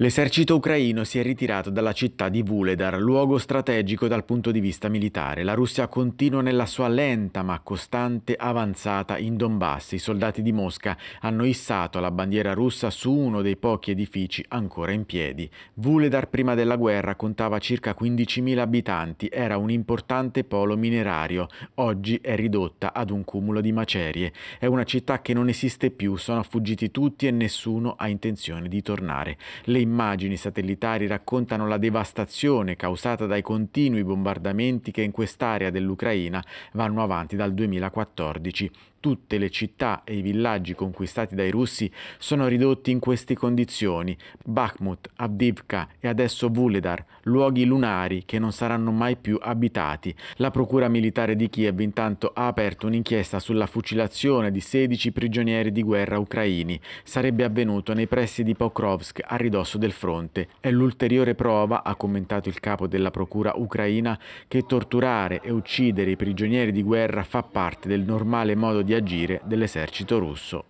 L'esercito ucraino si è ritirato dalla città di Vuledar, luogo strategico dal punto di vista militare. La Russia continua nella sua lenta ma costante avanzata in Donbass. I soldati di Mosca hanno issato la bandiera russa su uno dei pochi edifici ancora in piedi. Vuledar prima della guerra contava circa 15.000 abitanti, era un importante polo minerario, oggi è ridotta ad un cumulo di macerie. È una città che non esiste più, sono fuggiti tutti e nessuno ha intenzione di tornare. Le immagini satellitari raccontano la devastazione causata dai continui bombardamenti che in quest'area dell'Ucraina vanno avanti dal 2014 tutte le città e i villaggi conquistati dai russi sono ridotti in queste condizioni. Bakhmut, Avdivka e adesso Vuledar, luoghi lunari che non saranno mai più abitati. La procura militare di Kiev intanto ha aperto un'inchiesta sulla fucilazione di 16 prigionieri di guerra ucraini. Sarebbe avvenuto nei pressi di Pokrovsk a ridosso del fronte. È l'ulteriore prova, ha commentato il capo della procura ucraina, che torturare e uccidere i prigionieri di guerra fa parte del normale modo di agire dell'esercito russo.